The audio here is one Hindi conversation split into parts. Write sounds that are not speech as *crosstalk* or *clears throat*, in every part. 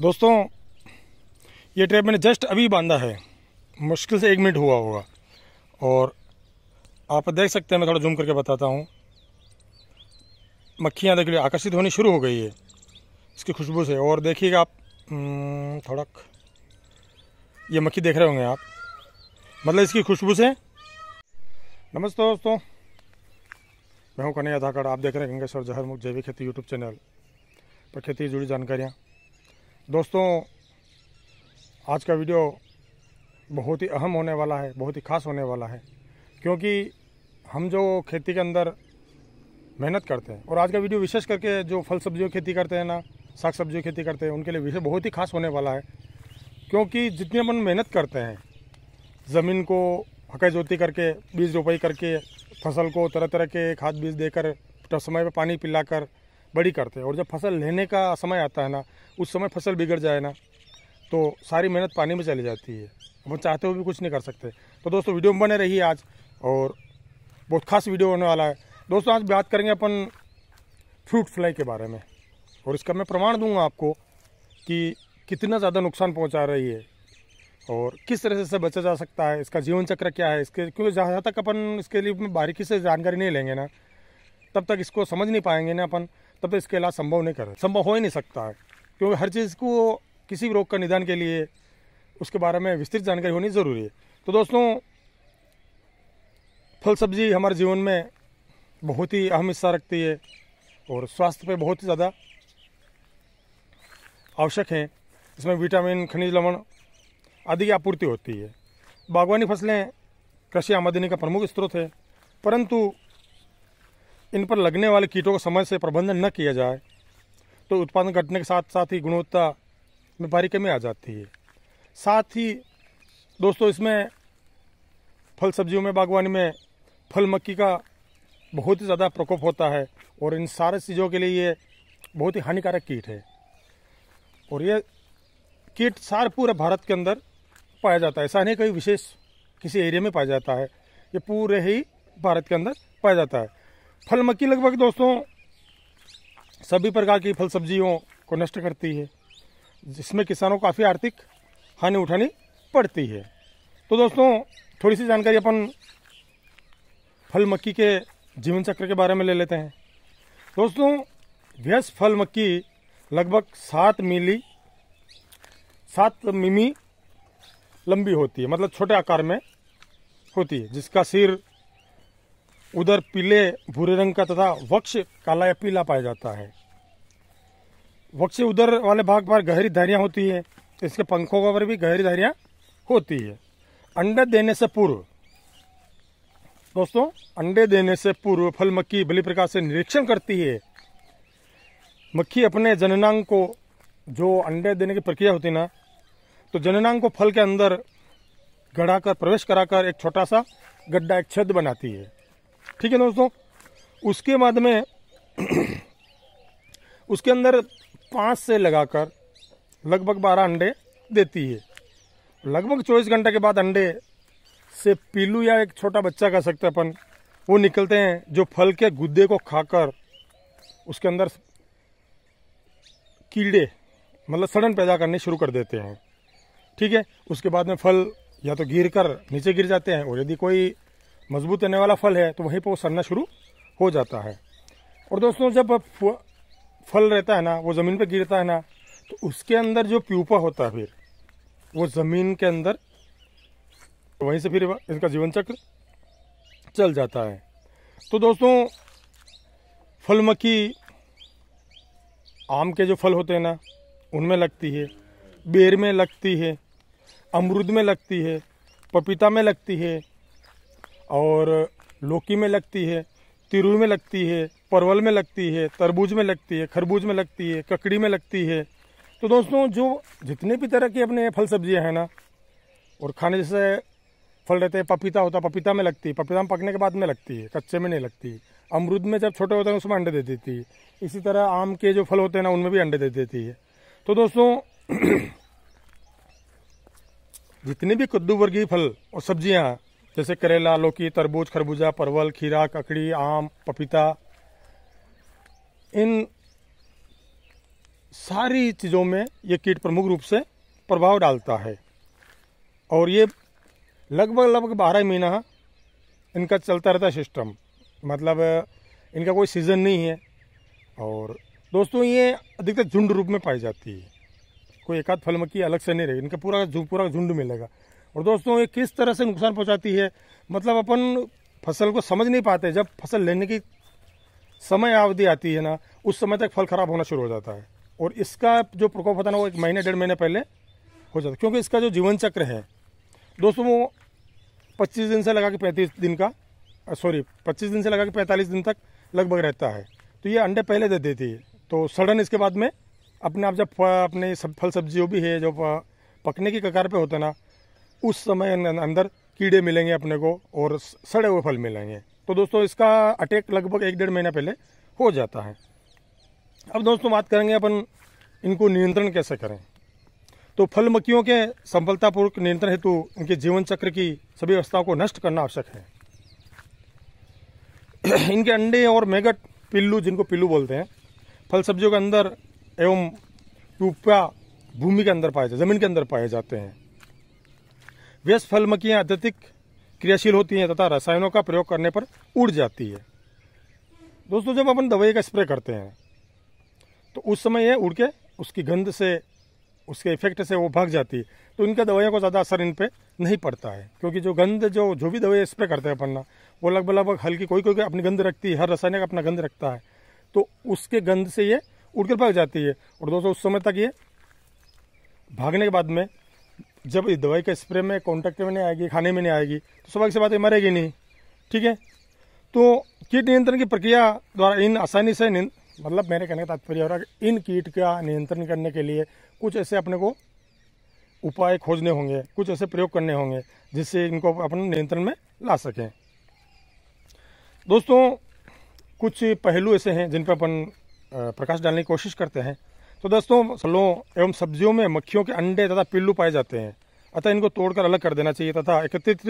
दोस्तों ये ट्रैप मैंने जस्ट अभी बांधा है मुश्किल से एक मिनट हुआ होगा और आप देख सकते हैं मैं थोड़ा जूम करके बताता हूँ मक्खियाँ देख लीजिए आकर्षित होनी शुरू हो गई है इसकी खुशबू से और देखिएगा आप हम्म, थोड़ा ये मक्खी देख रहे होंगे आप मतलब इसकी खुशबू से नमस्ते दोस्तों मैं हूँ कन्हैया धाकड़ आप देख रहे हैं गंगेश्वर जहरमुख जैविक खेती यूट्यूब चैनल पर खेती से जुड़ी जानकारियाँ दोस्तों आज का वीडियो बहुत ही अहम होने वाला है बहुत ही ख़ास होने वाला है क्योंकि हम जो खेती के अंदर मेहनत करते हैं और आज का वीडियो विशेष करके जो फल सब्जियों खेती करते हैं ना साग सब्जियों खेती करते हैं उनके लिए विषय बहुत ही खास होने वाला है क्योंकि जितने अपन मेहनत करते हैं ज़मीन को हकाई जोती करके बीज रोपाई करके फसल को तरह तरह के खाद बीज देकर समय पर पानी पिलाकर बड़ी करते हैं और जब फसल लेने का समय आता है ना उस समय फसल बिगड़ जाए ना तो सारी मेहनत पानी में चली जाती है हम चाहते हुए भी कुछ नहीं कर सकते तो दोस्तों वीडियो में बने रही आज और बहुत खास वीडियो होने वाला है दोस्तों आज बात करेंगे अपन फ्रूट फ्लाई के बारे में और इसका मैं प्रमाण दूंगा आपको कि कितना ज़्यादा नुकसान पहुंचा रही है और किस तरह से इससे बचा जा सकता है इसका जीवन चक्र क्या है इसके क्योंकि जहाँ तक अपन इसके लिए बारीकी से जानकारी नहीं लेंगे ना तब तक इसको समझ नहीं पाएंगे ना अपन तब तो इसके अलावा संभव नहीं कर संभव हो ही नहीं सकता है क्योंकि हर चीज़ को किसी भी रोग का निदान के लिए उसके बारे में विस्तृत जानकारी होनी ज़रूरी है तो दोस्तों फल सब्जी हमारे जीवन में बहुत ही अहम हिस्सा रखती है और स्वास्थ्य पर बहुत ही ज़्यादा आवश्यक हैं इसमें विटामिन खनिज लवण आदि की आपूर्ति होती है बागवानी फसलें कृषि आमदनी का प्रमुख स्रोत है परंतु इन पर लगने वाले कीटों का समय से प्रबंधन न किया जाए तो उत्पादन घटने के साथ साथ ही गुणवत्ता में भारी कमी आ जाती है साथ ही दोस्तों इसमें फल सब्जियों में बागवानी में फल मक्की का बहुत ही ज़्यादा प्रकोप होता है और इन सारे चीज़ों के लिए ये बहुत ही हानिकारक कीट है और ये कीट सार पूरे भारत के अंदर पाया जाता है ऐसा नहीं कहीं विशेष किसी एरिया में पाया जाता है ये पूरे ही भारत के अंदर पाया जाता है फल मक्की लगभग दोस्तों सभी प्रकार की फल सब्जियों को नष्ट करती है जिसमें किसानों को काफ़ी आर्थिक हानि उठानी पड़ती है तो दोस्तों थोड़ी सी जानकारी अपन फल मक्की के जीवन चक्र के बारे में ले लेते हैं दोस्तों व्यस्त फल मक्की लगभग सात मिली सात मिमी लंबी होती है मतलब छोटे आकार में होती है जिसका सिर उधर पीले भूरे रंग का तथा वक्ष काला या पीला पाया जाता है वक्ष उधर वाले भाग पर गहरी धारियां होती है तो इसके पंखों पर भी गहरी धारियां होती है अंडे देने से पूर्व दोस्तों अंडे देने से पूर्व फल मक्खी भली प्रकार से निरीक्षण करती है मक्खी अपने जननांग को जो अंडे देने की प्रक्रिया होती ना तो जननांग को फल के अंदर गढ़ाकर प्रवेश कराकर एक छोटा सा गड्ढा एक छद बनाती है ठीक है दोस्तों उसके बाद में *clears throat* उसके अंदर पाँच से लगाकर लगभग बारह अंडे देती है लगभग चौबीस घंटे के बाद अंडे से पीलू या एक छोटा बच्चा कह सकते अपन वो निकलते हैं जो फल के गुद्दे को खाकर उसके अंदर कीड़े मतलब सड़न पैदा करने शुरू कर देते हैं ठीक है उसके बाद में फल या तो गिर कर नीचे गिर जाते हैं और यदि कोई मजबूत रहने वाला फल है तो वहीं पर वो सड़ना शुरू हो जाता है और दोस्तों जब फल रहता है ना वो ज़मीन पर गिरता है ना तो उसके अंदर जो प्यूपा होता है फिर वो ज़मीन के अंदर वहीं से फिर इसका जीवन चक्र चल जाता है तो दोस्तों फल मक्खी आम के जो फल होते हैं ना उनमें लगती है बेर में लगती है अमरूद में लगती है पपीता में लगती है और लौकी में लगती है तिरु में लगती है परवल में लगती है तरबूज में लगती है खरबूज में लगती है ककड़ी में लगती है तो दोस्तों जो जितने भी तरह के अपने फल सब्जियां हैं ना और खाने जैसे फल रहते हैं पपीता होता है पपीता में लगती है पपीता में पकने के बाद में लगती है कच्चे में नहीं लगती अमरूद में जब छोटे होते हैं उसमें अंडे दे देती है इसी तरह आम के जो फल होते हैं ना उनमें भी अंडे दे देती है तो दोस्तों *clears throat* जितने भी कद्दू वर्गीय फल और सब्जियां जैसे करेला लौकी तरबूज खरबूजा परवल खीरा ककड़ी आम पपीता इन सारी चीज़ों में ये कीट प्रमुख रूप से प्रभाव डालता है और ये लगभग लगभग बारह महीना इनका चलता रहता है सिस्टम मतलब इनका कोई सीज़न नहीं है और दोस्तों ये अधिकतर झुंड रूप में पाई जाती है कोई एकाध फल मक्की अलग से नहीं रहेगी इनका पूरा पूरा झुंड मिलेगा और दोस्तों ये किस तरह से नुकसान पहुंचाती है मतलब अपन फसल को समझ नहीं पाते जब फसल लेने की समय अवधि आती है ना उस समय तक फल खराब होना शुरू हो जाता है और इसका जो प्रकोप होता है ना वो एक महीने डेढ़ महीने पहले हो जाता है क्योंकि इसका जो जीवन चक्र है दोस्तों वो पच्चीस दिन से लगा के पैंतीस दिन का सॉरी पच्चीस दिन से लगा के पैंतालीस दिन तक लगभग रहता है तो ये अंडे पहले दे देती है तो सडन इसके बाद में अपने आप जब अपने सब फल सब्जी जो भी है जो पकने के कगार पे होता है ना उस समय अंदर कीड़े मिलेंगे अपने को और सड़े हुए फल मिलेंगे तो दोस्तों इसका अटैक लगभग एक डेढ़ महीना पहले हो जाता है अब दोस्तों बात करेंगे अपन इनको नियंत्रण कैसे करें तो फल मक्खियों के सफलतापूर्वक नियंत्रण हेतु इनके जीवन चक्र की सभी अवस्थाओं को नष्ट करना आवश्यक है *clears throat* इनके अंडे और मेगट पिल्लू जिनको पिल्लू बोलते हैं फल सब्जियों के अंदर एवं टूपा भूमि के अंदर पाए जाते जमीन के अंदर पाए जाते हैं व्यस्त फल मक्खियाँ अत्यधिक क्रियाशील होती हैं तथा रसायनों का प्रयोग करने पर उड़ जाती है दोस्तों जब अपन दवाई का स्प्रे करते हैं तो उस समय यह उड़ के उसकी गंध से उसके इफेक्ट से वो भाग जाती है तो इनके दवाइयों को ज़्यादा असर इन पर नहीं पड़ता है क्योंकि जो गंध जो जो भी दवाई स्प्रे करते हैं अपन वो लगभग लगभग हल्की कोई कोई अपनी गंध रखती है हर का अपना गंध रखता है तो उसके गंध से ये उड़ कर भाग जाती है और दोस्तों उस समय तक ये भागने के बाद में जब ये दवाई का स्प्रे में कॉन्टेक्ट में नहीं आएगी खाने में नहीं आएगी तो सुबह से बात है मरेगी नहीं ठीक है तो कीट नियंत्रण की प्रक्रिया द्वारा इन आसानी से मतलब मेरे कहने का तात्पर्य हो रहा है इन कीट का नियंत्रण करने के लिए कुछ ऐसे अपने को उपाय खोजने होंगे कुछ ऐसे प्रयोग करने होंगे जिससे इनको अपन नियंत्रण में ला सकें दोस्तों कुछ पहलू ऐसे हैं जिन पर अपन प्रकाश डालने की कोशिश करते हैं तो दोस्तों फलों एवं सब्जियों में मक्खियों के अंडे तथा पिल्लू पाए जाते हैं अतः इनको तोड़कर अलग कर देना चाहिए तथा एकत्रित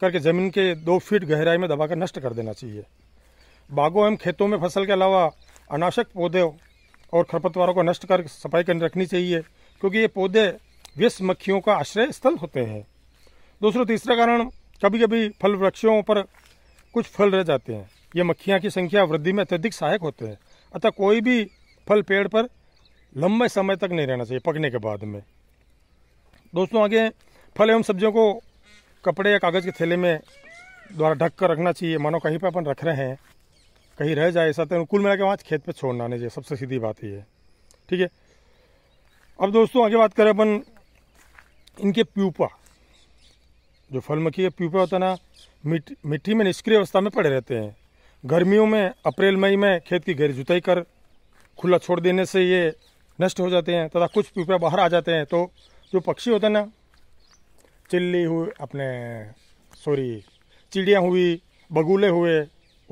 करके जमीन के दो फीट गहराई में दबाकर नष्ट कर देना चाहिए बागों एवं खेतों में फसल के अलावा अनाशक पौधे और खरपतवारों को नष्ट कर सफाई कर रखनी चाहिए क्योंकि ये पौधे विष मक्खियों का आश्रय स्थल होते हैं दूसरा तीसरा कारण कभी कभी फल वृक्षों पर कुछ फल रह जाते हैं ये मक्खियाँ की संख्या वृद्धि में अत्यधिक सहायक होते हैं अतः कोई भी फल पेड़ पर लंबे समय तक नहीं रहना चाहिए पकने के बाद में दोस्तों आगे फल एवं सब्जियों को कपड़े या कागज़ के थैले में द्वारा ढक कर रखना चाहिए मानो कहीं पर अपन रख रहे हैं कहीं रह जाए ऐसा तो कुल मिला के वहाँ खेत पर छोड़ना नहीं चाहिए सबसे सीधी बात ही है ठीक है अब दोस्तों आगे बात करें अपन इनके प्यूपा जो फल मक्खी के प्यूपा होता है ना मिट्टी मिट्टी में निष्क्रिय अवस्था में पड़े रहते हैं गर्मियों में अप्रैल मई में खेत की गहरी जुताई कर खुला छोड़ देने से ये नष्ट हो जाते हैं तथा कुछ पीपे बाहर आ जाते हैं तो जो पक्षी होते हैं ना चिल्ली हुई अपने सॉरी चिड़िया हुई बगुले हुए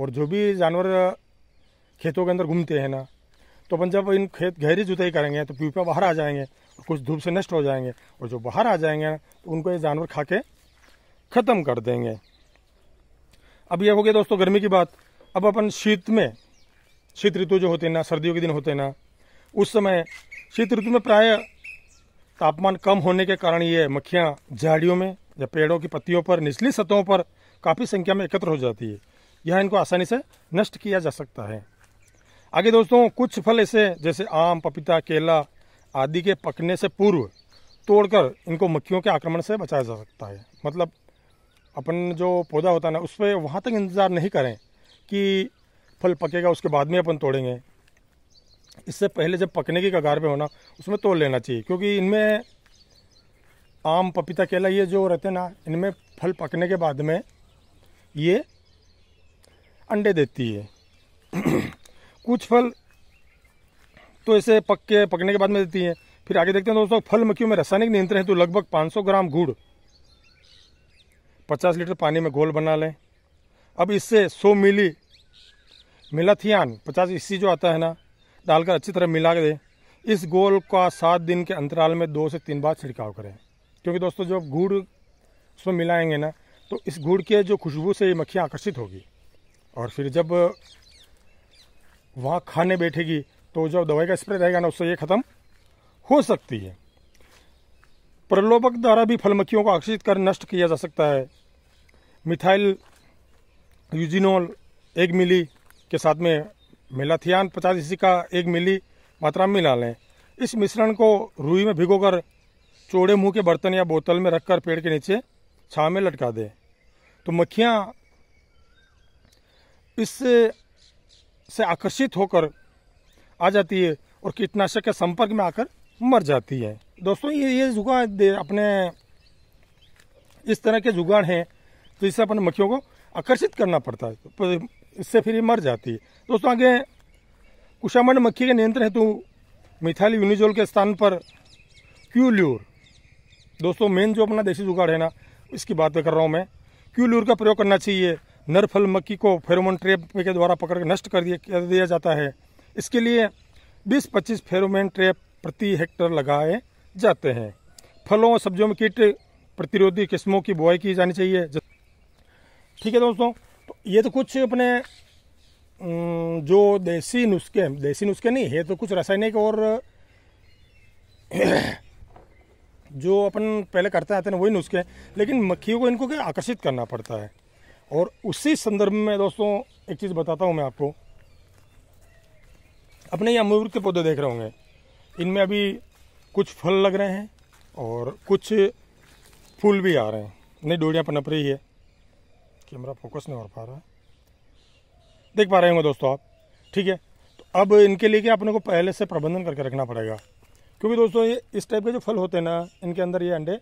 और जो भी जानवर खेतों के अंदर घूमते हैं ना तो अपन जब इन खेत गहरी जुताई करेंगे तो पीपे बाहर आ जाएंगे कुछ धूप से नष्ट हो जाएंगे और जो बाहर आ जाएंगे ना तो उनको ये जानवर खा के ख़त्म कर देंगे अब ये हो गया दोस्तों गर्मी की बात अब अपन शीत में शीत ऋतु जो होते हैं ना सर्दियों के दिन होते हैं ना उस समय शीत ऋतु में प्राय तापमान कम होने के कारण ये मक्खियाँ झाड़ियों में या पेड़ों की पत्तियों पर निचली सतहों पर काफ़ी संख्या में एकत्र हो जाती है यह इनको आसानी से नष्ट किया जा सकता है आगे दोस्तों कुछ फल ऐसे जैसे आम पपीता केला आदि के पकने से पूर्व तोड़कर इनको मक्खियों के आक्रमण से बचाया जा सकता है मतलब अपन जो पौधा होता है ना उस पर वहाँ तक इंतज़ार नहीं करें कि फल पकेगा उसके बाद में अपन तोड़ेंगे इससे पहले जब पकने की कगार पे होना उसमें तोड़ लेना चाहिए क्योंकि इनमें आम पपीता केला ये जो रहते हैं ना इनमें फल पकने के बाद में ये अंडे देती है *clears throat* कुछ फल तो ऐसे पक के पकने के बाद में देती है फिर आगे देखते हैं दोस्तों फल मक्खियों में रासायनिक नियंत्रण है तो लगभग 500 ग्राम गुड़ 50 लीटर पानी में घोल बना लें अब इससे 100 मिली मिलाथियान 50 इसी जो आता है ना डालकर अच्छी तरह मिला के दें इस गोल का सात दिन के अंतराल में दो से तीन बार छिड़काव करें क्योंकि दोस्तों जब गुड़ उसमें मिलाएंगे ना तो इस गुड़ के जो खुशबू से ये मक्खियाँ आकर्षित होगी और फिर जब वहाँ खाने बैठेगी तो जो दवाई का स्प्रे रहेगा ना उससे ये ख़त्म हो सकती है प्रलोभक द्वारा भी फल मक्खियों को आकर्षित कर नष्ट किया जा सकता है मिथाइल यूजिनोल एक मिली के साथ में मेलाथियान पचास ईसी का एक मिली मात्रा में मिला लें इस मिश्रण को रुई में भिगोकर चौड़े मुंह के बर्तन या बोतल में रखकर पेड़ के नीचे छाव में लटका दें तो मक्खियाँ इससे से आकर्षित होकर आ जाती है और कीटनाशक के संपर्क में आकर मर जाती है दोस्तों ये ये जुगाड़ अपने इस तरह के जुगाड़ हैं तो इससे अपने मक्खियों को आकर्षित करना पड़ता है इससे फिर ये मर जाती है दोस्तों आगे कुशामंड मक्खी के नियंत्रण हेतु मिथाइल यूनिजोल के स्थान पर क्यूल्यूर दोस्तों मेन जो अपना देसी जुगाड़ है ना इसकी बात कर रहा हूँ मैं क्यूल्यूर का प्रयोग करना चाहिए नरफल मक्खी को फेरोमोन ट्रेप के द्वारा पकड़ के नष्ट कर दिया दिया जाता है इसके लिए 20-25 फेरोमोन ट्रेप प्रति हेक्टर लगाए जाते हैं फलों और सब्जियों में कीट प्रतिरोधी किस्मों की बुआई की जानी चाहिए ठीक है दोस्तों ये तो कुछ अपने जो देसी नुस्खे देसी नुस्खे नहीं है तो कुछ रासायनिक और *coughs* जो अपन पहले करते आते हैं वही नुस्खे लेकिन मक्खियों को इनको क्या आकर्षित करना पड़ता है और उसी संदर्भ में दोस्तों एक चीज़ बताता हूँ मैं आपको अपने ये अमरूद के पौधे देख रहे होंगे इनमें अभी कुछ फल लग रहे हैं और कुछ फूल भी आ रहे हैं नहीं डोरियाँ पनप रही है कैमरा फोकस नहीं हो पा रहा है देख पा रहे होंगे दोस्तों आप ठीक है तो अब इनके लिए क्या अपने को पहले से प्रबंधन करके रखना पड़ेगा क्योंकि दोस्तों ये इस टाइप के जो फल होते हैं ना इनके अंदर ये अंडे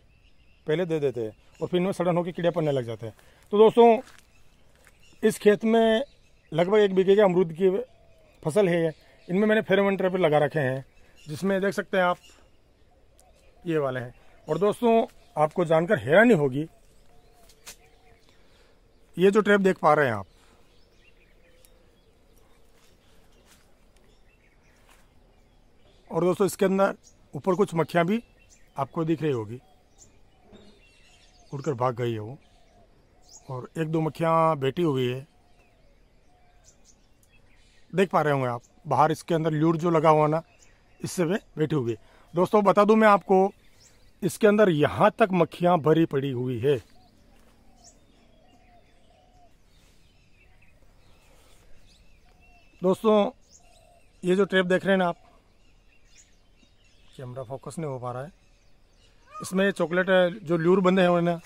पहले दे देते हैं और फिर इनमें सड़न होकर कीड़े पड़ने लग जाते हैं तो दोस्तों इस खेत में लगभग एक बीघे के अमरूद की फसल है इनमें मैंने फेरोमन ट्रैप लगा रखे हैं जिसमें देख सकते हैं आप ये वाले हैं और दोस्तों आपको जानकर हैरानी होगी ये जो ट्रैप देख पा रहे हैं आप और दोस्तों इसके अंदर ऊपर कुछ मक्खियाँ भी आपको दिख रही होगी उड़कर भाग गई है वो और एक दो मक्खियाँ बैठी हुई है देख पा रहे होंगे आप बाहर इसके अंदर ल्यूर जो लगा हुआ ना इससे वे बैठी हुई है दोस्तों बता दूं मैं आपको इसके अंदर यहाँ तक मक्खियाँ भरी पड़ी हुई है दोस्तों ये जो ट्रैप देख रहे हैं ना आप कैमरा फोकस नहीं हो पा रहा है इसमें चॉकलेट जो ल्यूर बंधे हैं उन्होंने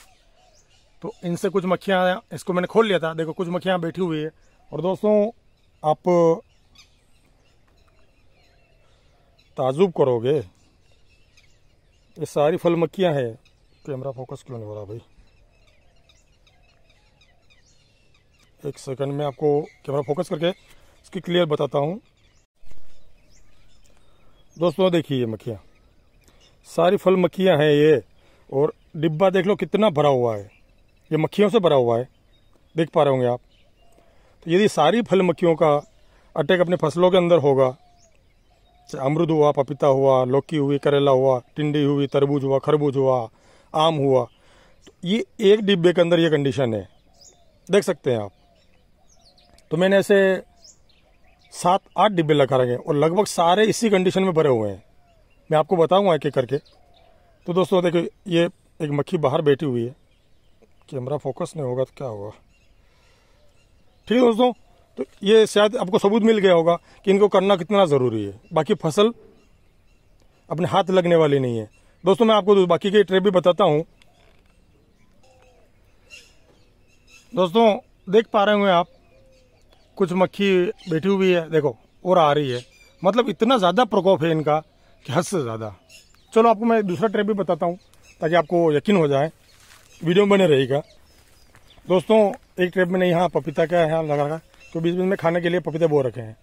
तो इनसे कुछ मक्खियाँ इसको मैंने खोल लिया था देखो कुछ मक्खियाँ बैठी हुई है और दोस्तों आप ताजुब करोगे ये सारी फल मक्खियाँ हैं कैमरा फोकस क्यों नहीं हो रहा भाई एक सेकंड में आपको कैमरा फोकस करके उसकी क्लियर बताता हूँ दोस्तों देखिए ये मक्खियाँ सारी फल मक्खियाँ हैं ये और डिब्बा देख लो कितना भरा हुआ है ये मक्खियों से भरा हुआ है देख पा रहे होंगे आप तो यदि सारी फल मक्खियों का अटैक अपने फसलों के अंदर होगा चाहे अमरुद हुआ पपीता हुआ लौकी हुई करेला हुआ टिंडी हुई तरबूज हुआ खरबूज हुआ आम हुआ तो ये एक डिब्बे के अंदर ये कंडीशन है देख सकते हैं आप तो मैंने ऐसे सात आठ डिब्बे लगा रखे और लगभग सारे इसी कंडीशन में भरे हुए हैं मैं आपको बताऊंगा एक एक करके तो दोस्तों देखो ये एक मक्खी बाहर बैठी हुई है कैमरा फोकस नहीं होगा तो क्या होगा ठीक है दोस्तों तो ये शायद आपको सबूत मिल गया होगा कि इनको करना कितना ज़रूरी है बाकी फसल अपने हाथ लगने वाली नहीं है दोस्तों मैं आपको बाकी के ट्रेप भी बताता हूँ दोस्तों देख पा रहे होंगे आप कुछ मक्खी बैठी हुई है देखो और आ रही है मतलब इतना ज़्यादा प्रकोप है इनका कि हद से ज़्यादा चलो आपको मैं दूसरा ट्रेप भी बताता हूँ ताकि आपको यकीन हो जाए वीडियो में बने रहेगा दोस्तों एक ट्रेप में नहीं यहाँ पपीता का यहाँ लगा रहा तो बीच बीच में खाने के लिए पपीते बो रखे हैं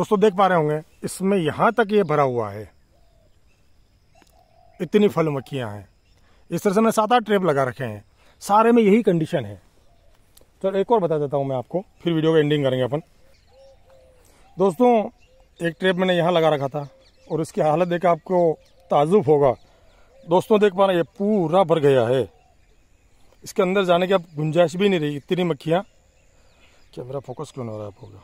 दोस्तों देख पा रहे होंगे इसमें यहाँ तक ये भरा हुआ है इतनी फल मक्खियाँ हैं इस तरह से मैं सात आठ ट्रेप लगा रखे हैं सारे में यही कंडीशन है चल एक और बता देता हूँ मैं आपको फिर वीडियो का एंडिंग करेंगे अपन दोस्तों एक ट्रेप मैंने यहाँ लगा रखा था और इसकी हालत देखा आपको ताजुब होगा दोस्तों देख पा रहे ये पूरा भर गया है इसके अंदर जाने की अब गुंजाइश भी नहीं रही इतनी मक्खियाँ क्या मेरा फोकस क्यों नहीं हो रहा है आप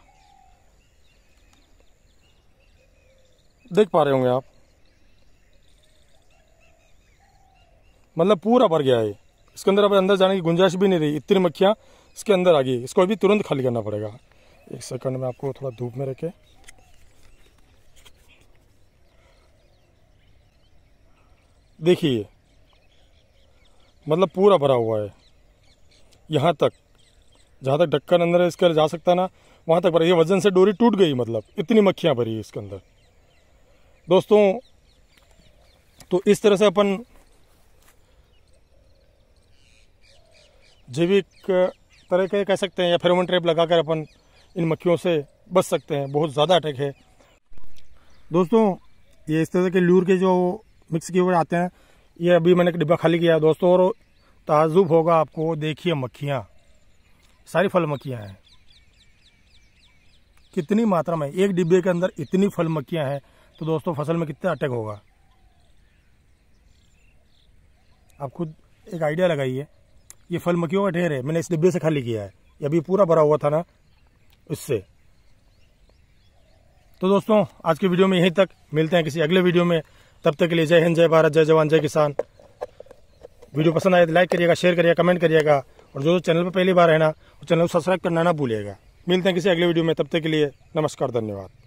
देख पा रहे होंगे आप मतलब पूरा भर गया है इसके अंदर अब अंदर जाने की गुंजाइश भी नहीं रही इतनी मक्खियाँ इसके अंदर आ गई इसको भी तुरंत खाली करना पड़ेगा एक सेकंड में आपको थोड़ा धूप में रखे देखिए मतलब पूरा भरा हुआ है यहाँ तक जहाँ तक ढक्कन अंदर है इसका जा सकता ना वहाँ तक भरा ये वजन से डोरी टूट गई मतलब इतनी मक्खियाँ भरी इसके अंदर दोस्तों तो इस तरह से अपन जैविक तरह के कह सकते हैं या फेरोमन ट्रैप लगाकर अपन इन मक्खियों से बच सकते हैं बहुत ज़्यादा अटैक है दोस्तों ये इस तरह के लूर के जो मिक्स किए हुए आते हैं ये अभी मैंने डिब्बा खाली किया दोस्तों और ताजुब होगा आपको देखिए मक्खियाँ सारी फल मक्खियाँ हैं कितनी मात्रा में एक डिब्बे के अंदर इतनी फल मक्खियाँ हैं तो दोस्तों फसल में कितना अटैक होगा आप खुद एक आइडिया लगाइए ये फल मक्खियों का ढेर है मैंने इस डिब्बे से खाली किया है अभी पूरा भरा हुआ था ना उससे तो दोस्तों आज की वीडियो में यहीं तक मिलते हैं किसी अगले वीडियो में तब तक के लिए जय हिंद जय भारत जय जवान जय किसान वीडियो पसंद आए तो लाइक करिएगा शेयर करिएगा कमेंट करिएगा और जो चैनल पर पहली बार है ना वो चैनल को सब्सक्राइब करना ना भूलिएगा मिलते हैं किसी अगले वीडियो में तब तक के लिए नमस्कार धन्यवाद